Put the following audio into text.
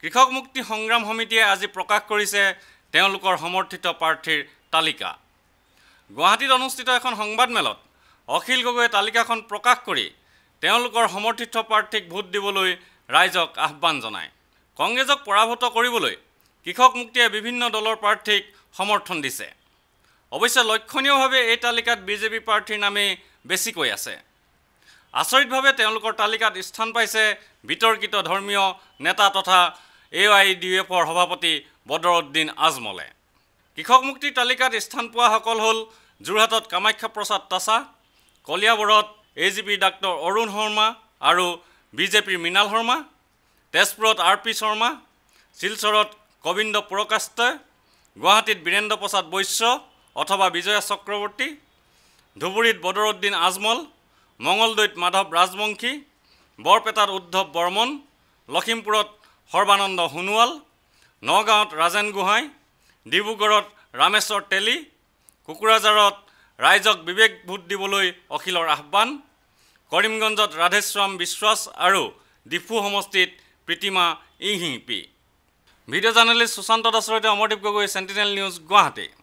কৃষক মুক্তি সংগ্ৰাম সমিতিয়ে আজি প্ৰকাশ কৰিছে তেওঁলোকৰ সমৰ্থিত প্ৰাৰ্থীৰ তালিকা গুৱাহাটীত অনুষ্ঠিত এখন সংবাদমেলত অখিল গগৈয়ে তালিকাখন প্ৰকাশ কৰি তেওঁলোকৰ সমৰ্থিত প্ৰাৰ্থীক ভোট দিবলৈ ৰাইজক আহ্বান জনায় কংগ্ৰেছক পৰাভূত কৰিবলৈ কৃষক মুক্তিয়ে বিভিন্ন দলৰ প্ৰাৰ্থীক সমৰ্থন দিছে অৱশ্যে লক্ষণীয়ভাৱে এই তালিকাত বিজেপি প্ৰাৰ্থীৰ নামেই বেছিকৈ আছে আচৰিতভাৱে তেওঁলোকৰ তালিকাত স্থান পাইছে বিতৰ্কিত ধৰ্মীয় নেতা তথা এ আই ডি এফৰ সভাপতি বদৰুদ্দিন আজমলে কৃষক মুক্তিৰ তালিকাত স্থান পোৱাসকল হ'ল যোৰহাটত কামাখ্যা প্ৰসাদ তাছা কলিয়াবৰত A G P doctor Arun Sharma আৰু বিজেপিৰ মৃণাল শৰ্মা তেজপুৰত আৰ পি শৰ্মা শিলচৰত কবিন্দ পুৰকাষ্টই গুৱাহাটীত বীৰেন্দ্ৰ প্ৰসাদ বৈশ্য অথবা বিজয়া চক্ৰৱৰ্তী ধুবুৰীত বদৰুদ্দিন আজমল মঙলদৈত মাধৱ ৰাজবংশী বৰপেটাত উদ্ধৱ বৰ্মন লখিমপুৰত সৰ্বানন্দ সোণোৱাল নগাঁৱত ৰাজেন গোহাঁই ডিব্ৰুগড়ত ৰামেশ্বৰ তেলী কোকৰাঝাৰত ৰাইজক বিবেক ভোট দিবলৈ অখিলৰ আহ্বান কৰিমগঞ্জত ৰাধেশ্যাম বিশ্বাস আৰু ডিফু সমষ্টিত প্ৰীতিমা ইহিপি ভিডিঅ' জাৰ্ণেলিষ্ট সুশান্ত দাসৰ সৈতে অমৰদ্বীপ গগৈ চেণ্টিনেল নিউজ গুৱাহাটী